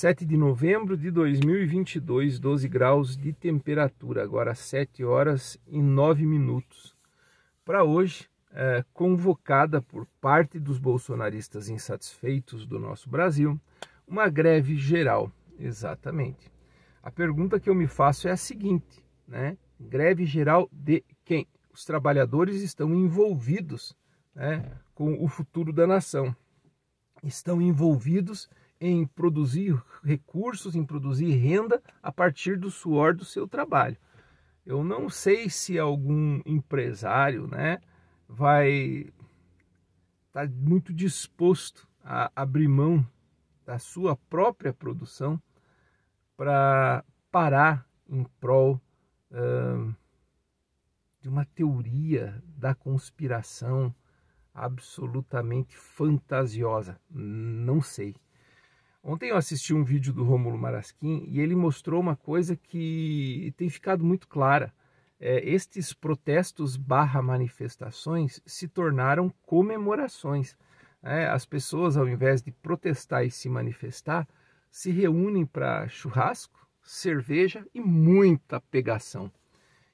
7 de novembro de 2022, 12 graus de temperatura, agora 7 horas e 9 minutos. Para hoje, é, convocada por parte dos bolsonaristas insatisfeitos do nosso Brasil, uma greve geral, exatamente. A pergunta que eu me faço é a seguinte, né? Greve geral de quem? Os trabalhadores estão envolvidos né, com o futuro da nação. Estão envolvidos em produzir recursos, em produzir renda a partir do suor do seu trabalho. Eu não sei se algum empresário né, vai estar tá muito disposto a abrir mão da sua própria produção para parar em prol uh, de uma teoria da conspiração absolutamente fantasiosa. Não sei. Ontem eu assisti um vídeo do Rômulo Marasquim e ele mostrou uma coisa que tem ficado muito clara. É, estes protestos barra manifestações se tornaram comemorações. É, as pessoas, ao invés de protestar e se manifestar, se reúnem para churrasco, cerveja e muita pegação.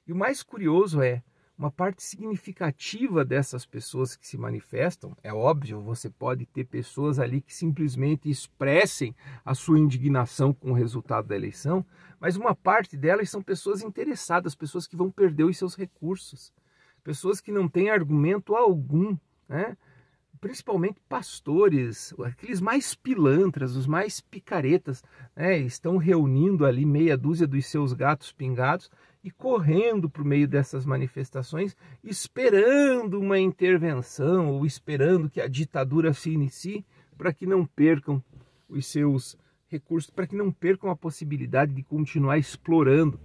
E o mais curioso é, uma parte significativa dessas pessoas que se manifestam, é óbvio, você pode ter pessoas ali que simplesmente expressem a sua indignação com o resultado da eleição, mas uma parte delas são pessoas interessadas, pessoas que vão perder os seus recursos, pessoas que não têm argumento algum, né? principalmente pastores, aqueles mais pilantras, os mais picaretas, né? estão reunindo ali meia dúzia dos seus gatos pingados e correndo para o meio dessas manifestações, esperando uma intervenção ou esperando que a ditadura se inicie para que não percam os seus recursos, para que não percam a possibilidade de continuar explorando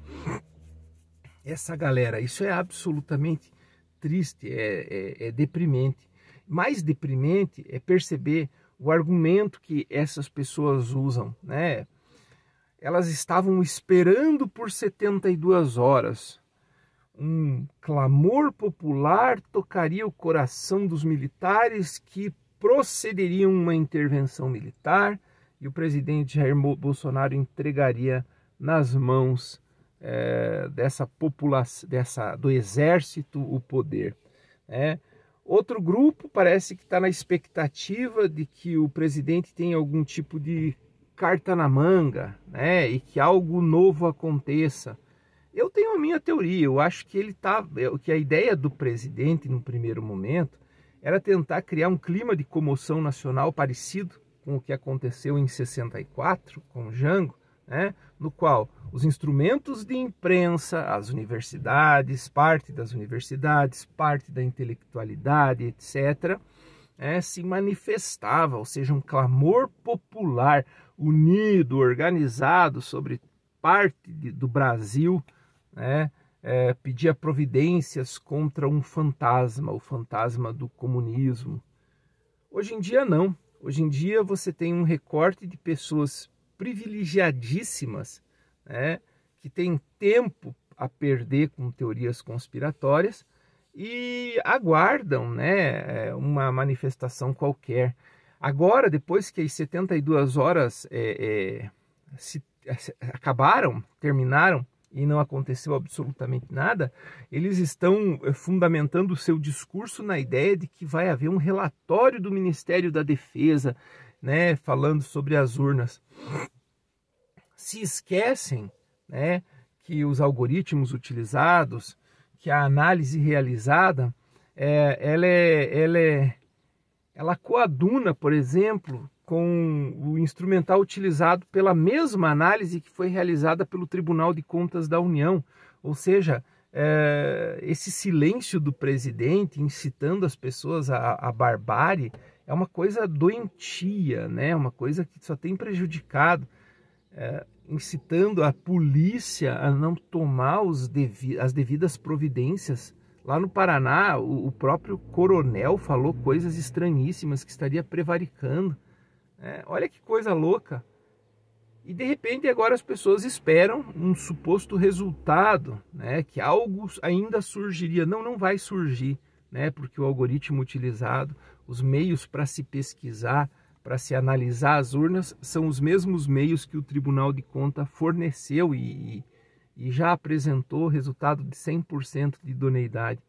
essa galera. Isso é absolutamente triste, é, é, é deprimente. Mais deprimente é perceber o argumento que essas pessoas usam, né? elas estavam esperando por 72 horas. Um clamor popular tocaria o coração dos militares que procederiam uma intervenção militar e o presidente Jair Bolsonaro entregaria nas mãos é, dessa população, dessa, do exército, o poder. Né? Outro grupo parece que está na expectativa de que o presidente tenha algum tipo de carta na manga, né? E que algo novo aconteça. Eu tenho a minha teoria, eu acho que ele tá, é, que a ideia do presidente no primeiro momento era tentar criar um clima de comoção nacional parecido com o que aconteceu em 64 com Jango, né? No qual os instrumentos de imprensa, as universidades, parte das universidades, parte da intelectualidade, etc, é, se manifestava, ou seja, um clamor popular unido, organizado sobre parte de, do Brasil, né, é, pedia providências contra um fantasma, o fantasma do comunismo. Hoje em dia, não. Hoje em dia, você tem um recorte de pessoas privilegiadíssimas né, que têm tempo a perder com teorias conspiratórias e aguardam né, eh, uma manifestação qualquer. Agora, depois que as 72 horas é, é, se, acabaram, terminaram e não aconteceu absolutamente nada, eles estão fundamentando o seu discurso na ideia de que vai haver um relatório do Ministério da Defesa né, falando sobre as urnas. Se esquecem né, que os algoritmos utilizados que a análise realizada é, ela, é, ela, é, ela coaduna, por exemplo, com o instrumental utilizado pela mesma análise que foi realizada pelo Tribunal de Contas da União, ou seja, é, esse silêncio do presidente incitando as pessoas à, à barbárie é uma coisa doentia, né? Uma coisa que só tem prejudicado. É, incitando a polícia a não tomar devi as devidas providências. Lá no Paraná, o, o, próprio coronel falou coisas estranhíssimas que estaria prevaricando. É, olha que coisa louca. E de repente agora as pessoas esperam um suposto resultado, né, que algo ainda surgiria. Não, não vai surgir, né, porque o algoritmo utilizado, os meios para se pesquisar, para se analisar as urnas são os mesmos meios que o Tribunal de Conta forneceu e, e já apresentou resultado de 100% de idoneidade.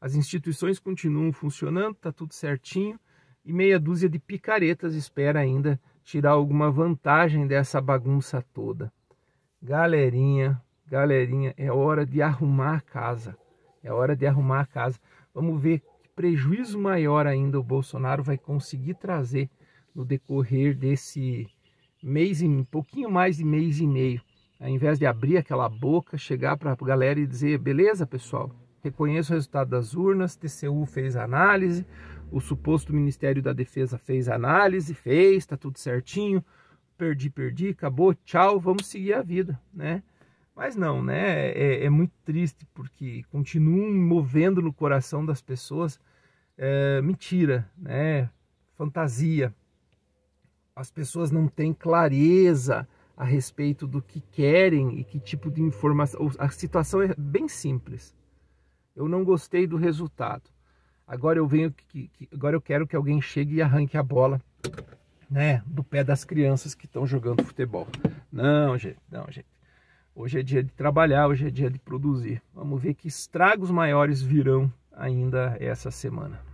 As instituições continuam funcionando, está tudo certinho, e meia dúzia de picaretas espera ainda tirar alguma vantagem dessa bagunça toda. Galerinha, galerinha, é hora de arrumar a casa. É hora de arrumar a casa. Vamos ver que prejuízo maior ainda o Bolsonaro vai conseguir trazer no decorrer desse mês, um pouquinho mais de mês e meio. Ao invés de abrir aquela boca, chegar para a galera e dizer: beleza, pessoal, reconheço o resultado das urnas, TCU fez análise, o suposto Ministério da Defesa fez análise, fez, está tudo certinho, perdi, perdi, acabou, tchau, vamos seguir a vida, né? Mas não, né? É, é, é muito triste porque continuam movendo no coração das pessoas é, mentira, né? Fantasia, as pessoas não têm clareza a respeito do que querem e que tipo de informação. A situação é bem simples. Eu não gostei do resultado. Agora eu venho que, que agora eu quero que alguém chegue e arranque a bola, né, do pé das crianças que estão jogando futebol. Não, gente, não, gente. Hoje é dia de trabalhar, hoje é dia de produzir. Vamos ver que estragos maiores virão ainda essa semana.